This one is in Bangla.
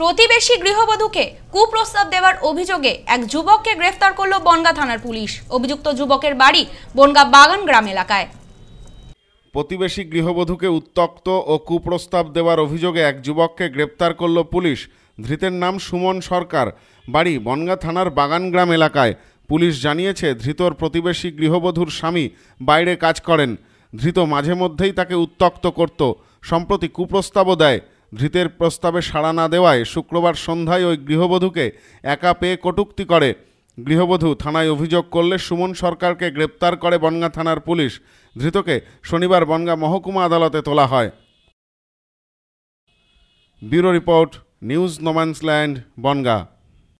প্রতিবেশী গৃহবধূকে কুপ্রস্তাব দেওয়ার অভিযোগে এক যুবককে গ্রেফতার করল বনগা থানার পুলিশ অভিযুক্ত যুবকের বাড়ি বনগা বাগান গ্রাম এলাকায় প্রতিবেশী গৃহবধূকে উত্তক্ত ও কুপ্রস্তাব দেওয়ার অভিযোগে এক যুবককে গ্রেপ্তার করল পুলিশ ধৃতের নাম সুমন সরকার বাড়ি বনগা থানার বাগান গ্রাম এলাকায় পুলিশ জানিয়েছে ধৃতর প্রতিবেশী গৃহবধূর স্বামী বাইরে কাজ করেন ধৃত মাঝে মধ্যেই তাকে উত্তক্ত করত সম্প্রতি কুপ্রস্তাবও দেয় ধৃতের প্রস্তাবে সাড়া না দেওয়ায় শুক্রবার সন্ধ্যায় ওই গৃহবধূকে একা পেয়ে কটুক্তি করে গৃহবধূ থানায় অভিযোগ করলে সুমন সরকারকে গ্রেপ্তার করে বনগা থানার পুলিশ ধৃতকে শনিবার বনগা মহকুমা আদালতে তোলা হয় bureau report news no man's land Bongaon